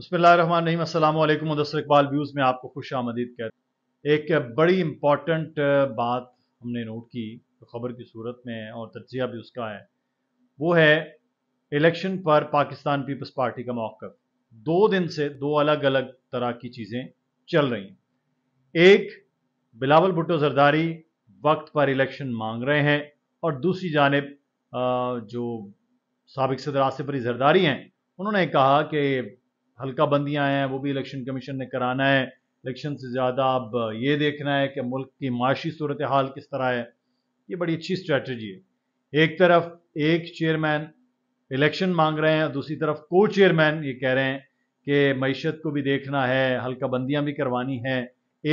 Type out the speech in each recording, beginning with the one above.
बसमीम इकबाल व्यूज़ में आपको खुश आमदीद कहते एक बड़ी इम्पॉर्टेंट बात हमने नोट की तो ख़बर की सूरत में और तजिया भी उसका है वो है इलेक्शन पर पाकिस्तान पीपल्स पार्टी का मौका दो दिन से दो अलग अलग तरह की चीज़ें चल रही हैं एक बिलावल भुट्टो जरदारी वक्त पर इलेक्शन मांग रहे हैं और दूसरी जानब जो सबक सदर आसिफ अली जरदारी हैं उन्होंने कहा कि हल्का बंदियाँ हैं वो भी इलेक्शन कमीशन ने कराना है इलेक्शन से ज़्यादा अब ये देखना है कि मुल्क की माशी सूरत हाल किस तरह है ये बड़ी अच्छी स्ट्रेटजी है एक तरफ एक चेयरमैन इलेक्शन मांग रहे हैं और दूसरी तरफ को चेयरमैन ये कह रहे हैं कि मीशत को भी देखना है हल्का बंदियाँ भी करवानी हैं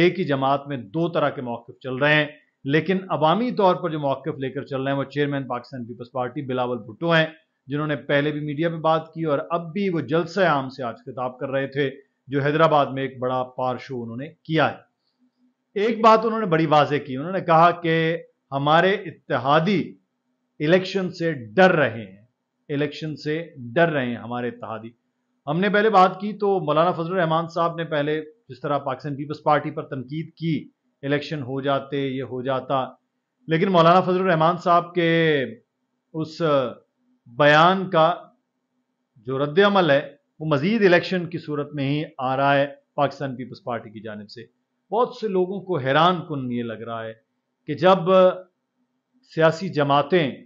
एक ही जमात में दो तरह के मौक़ चल रहे हैं लेकिन अवामी तौर पर जो मौक़ लेकर चल रहे हैं वो चेयरमैन पाकिस्तान पीपल्स पार्टी बिलावल भुट्टो हैं जिन्होंने पहले भी मीडिया में बात की और अब भी वो जलसे आम से आज खिताब कर रहे थे जो हैदराबाद में एक बड़ा पार शो उन्होंने किया है एक बात उन्होंने बड़ी वाजे की उन्होंने कहा कि हमारे इतिहादी इलेक्शन से डर रहे हैं इलेक्शन से डर रहे हैं हमारे इतिहादी हमने पहले बात की तो मौलाना फजल रहमान साहब ने पहले जिस तरह पाकिस्तान पीपल्स पार्टी पर तनकीद की इलेक्शन हो जाते ये हो जाता लेकिन मौलाना फजल रहमान साहब के उस बयान का जो रद्दमल है वो मजीद इलेक्शन की सूरत में ही आ रहा है पाकिस्तान पीपल्स पार्टी की जानब से बहुत से लोगों को हैरान कन ये लग रहा है कि जब सियासी जमातें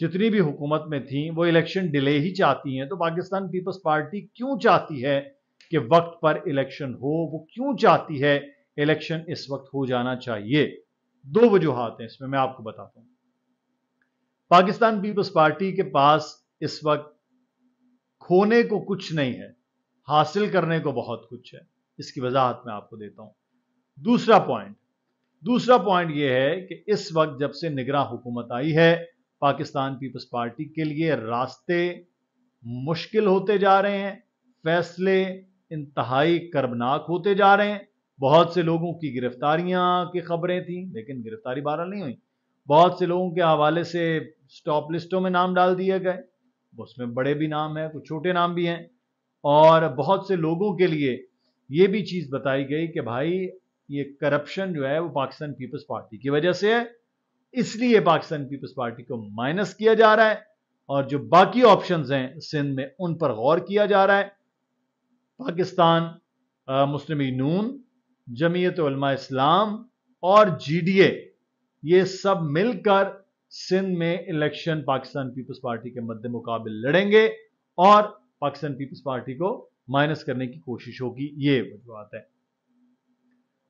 जितनी भी हुकूमत में थी वो इलेक्शन डिले ही चाहती हैं तो पाकिस्तान पीपल्स पार्टी क्यों चाहती है कि वक्त पर इलेक्शन हो वो क्यों चाहती है इलेक्शन इस वक्त हो जाना चाहिए दो वजूहत हैं इसमें मैं आपको बताता हूँ पाकिस्तान पीपल्स पार्टी के पास इस वक्त खोने को कुछ नहीं है हासिल करने को बहुत कुछ है इसकी वजाहत मैं आपको देता हूं दूसरा पॉइंट दूसरा पॉइंट यह है कि इस वक्त जब से निगरा हुकूमत आई है पाकिस्तान पीपल्स पार्टी के लिए रास्ते मुश्किल होते जा रहे हैं फैसले इंतहाई कर्बनाक होते जा रहे हैं बहुत से लोगों की गिरफ्तारियां की खबरें थी लेकिन गिरफ्तारी बहरहाल नहीं हुई बहुत से लोगों के हवाले से स्टॉप लिस्टों में नाम डाल दिए गए उसमें बड़े भी नाम हैं कुछ छोटे नाम भी हैं और बहुत से लोगों के लिए ये भी चीज़ बताई गई कि भाई ये करप्शन जो है वो पाकिस्तान पीपल्स पार्टी की वजह से है इसलिए पाकिस्तान पीपल्स पार्टी को माइनस किया जा रहा है और जो बाकी ऑप्शन हैं सिंध में उन पर गौर किया जा रहा है पाकिस्तान मुस्लिम नून जमीयत इस्लाम और जीडीए ये सब मिलकर सिंध में इलेक्शन पाकिस्तान पीपल्स पार्टी के मध्य मुकाबले लड़ेंगे और पाकिस्तान पीपल्स पार्टी को माइनस करने की कोशिश होगी ये वजुआत है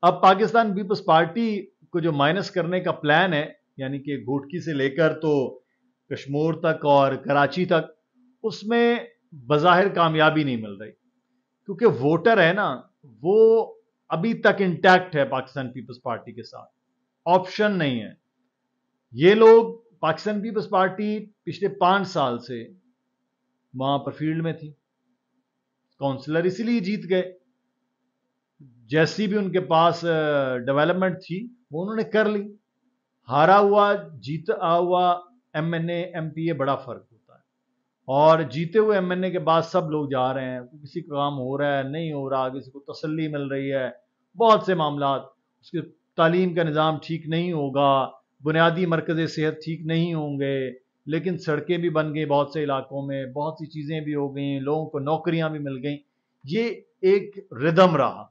अब पाकिस्तान पीपल्स पार्टी को जो माइनस करने का प्लान है यानी कि घोटकी से लेकर तो कश्मीर तक और कराची तक उसमें बाहिर कामयाबी नहीं मिल रही क्योंकि वोटर है ना वो अभी तक इंटैक्ट है पाकिस्तान पीपल्स पार्टी के साथ ऑप्शन नहीं है ये लोग पाकिस्तान पीपल्स पार्टी पिछले पांच साल से वहां पर फील्ड में थी काउंसलर इसीलिए जीत गए जैसी भी उनके पास डेवलपमेंट थी वो उन्होंने कर ली हारा हुआ जीता हुआ M N M P A बड़ा फर्क होता है और जीते हुए एम एन ए के बाद सब लोग जा रहे हैं किसी का काम हो रहा है नहीं हो रहा किसी को तसल्ली मिल रही है बहुत से मामला उसके तालीम का निज़ाम ठीक नहीं होगा बुनियादी मरकज़ सेहत ठीक नहीं होंगे लेकिन सड़कें भी बन गई बहुत से इलाकों में बहुत सी चीज़ें भी हो गई लोगों को नौकरियां भी मिल गई ये एक रिदम रहा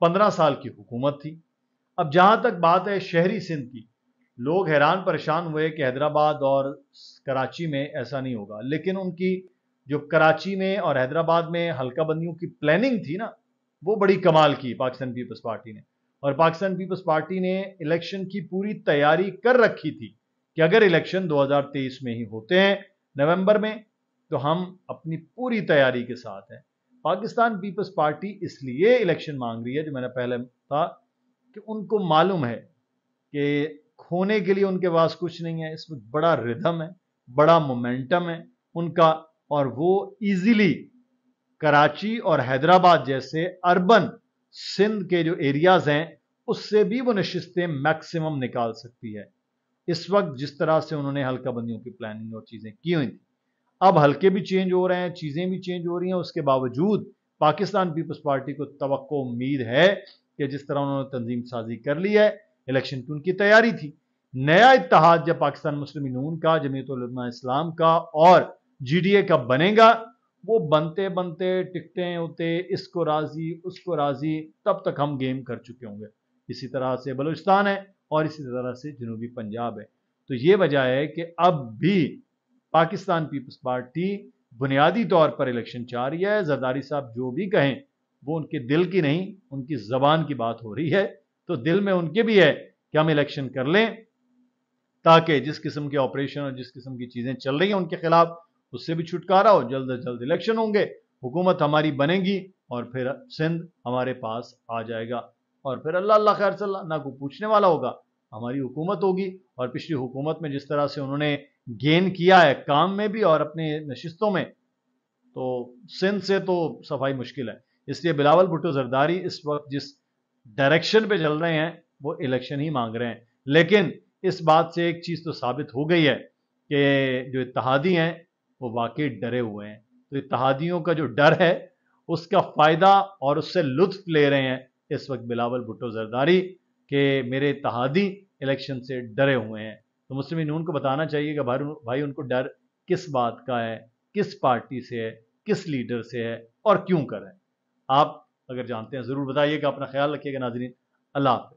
पंद्रह साल की हुकूमत थी अब जहाँ तक बात है शहरी सिंध की लोग हैरान परेशान हुए कि हैदराबाद और कराची में ऐसा नहीं होगा लेकिन उनकी जो कराची में और हैदराबाद में हल्का बंदियों की प्लानिंग थी ना वो बड़ी कमाल की पाकिस्तान पीपल्स पार्टी ने और पाकिस्तान पीपल्स पार्टी ने इलेक्शन की पूरी तैयारी कर रखी थी कि अगर इलेक्शन 2023 में ही होते हैं नवंबर में तो हम अपनी पूरी तैयारी के साथ हैं पाकिस्तान पीपल्स पार्टी इसलिए इलेक्शन मांग रही है जो मैंने पहले था कि उनको मालूम है कि खोने के लिए उनके पास कुछ नहीं है इसमें बड़ा रिदम है बड़ा मोमेंटम है उनका और वो इजीली कराची और हैदराबाद जैसे अर्बन सिंध के जो एरियाज़ हैं उससे भी वो नशस्तें मैक्सिमम निकाल सकती है इस वक्त जिस तरह से उन्होंने हल्का बंदियों की प्लानिंग और चीज़ें की हुई थी अब हल्के भी चेंज हो रहे हैं चीज़ें भी चेंज हो रही हैं उसके बावजूद पाकिस्तान पीपल्स पार्टी को तो उम्मीद है कि जिस तरह उन्होंने तंजीम साजी कर ली है इलेक्शन की उनकी तैयारी थी नया इतिहाद जब पाकिस्तान मुस्लिम नून का जमीयत इस्लाम का और जी डी ए का बनेगा वो बनते बनते टिकटें होते इसको राज़ी उसको राज़ी तब तक हम गेम कर चुके होंगे इसी तरह से बलूचिस्तान है और इसी तरह से जनूबी पंजाब है तो ये वजह है कि अब भी पाकिस्तान पीपल्स पार्टी बुनियादी तौर पर इलेक्शन चाह रही है जरदारी साहब जो भी कहें वो उनके दिल की नहीं उनकी जबान की बात हो रही है तो दिल में उनके भी है कि हम इलेक्शन कर लें ताकि जिस किस्म के ऑपरेशन और जिस किस्म की चीज़ें चल रही हैं उनके खिलाफ उससे भी छुटकारा हो जल्द अज जल्द इलेक्शन होंगे हुकूमत हमारी बनेगी और फिर सिंध हमारे पास आ जाएगा और फिर अल्लाह अल्लाह खैर सल्ला ना को पूछने वाला होगा हमारी हुकूमत होगी और पिछली हुकूमत में जिस तरह से उन्होंने गेन किया है काम में भी और अपने नशितों में तो सिंध से तो सफाई मुश्किल है इसलिए बिलावल भुट्टो जरदारी इस वक्त जिस डायरेक्शन पे चल रहे हैं वो इलेक्शन ही मांग रहे हैं लेकिन इस बात से एक चीज़ तो साबित हो गई है कि जो इतिहादी हैं वो वाकई डरे हुए हैं तो इतिहादियों का जो डर है उसका फ़ायदा और उससे लुत्फ ले रहे हैं इस वक्त बिलावल भुट्टो जरदारी के मेरे इतिहादी इलेक्शन से डरे हुए हैं तो मुस्लिम उनको को बताना चाहिए कि भाई भाई उनको डर किस बात का है किस पार्टी से है किस लीडर से है और क्यों करें आप अगर जानते हैं ज़रूर बताइएगा अपना ख्याल रखिएगा नाजरीन अल्लाह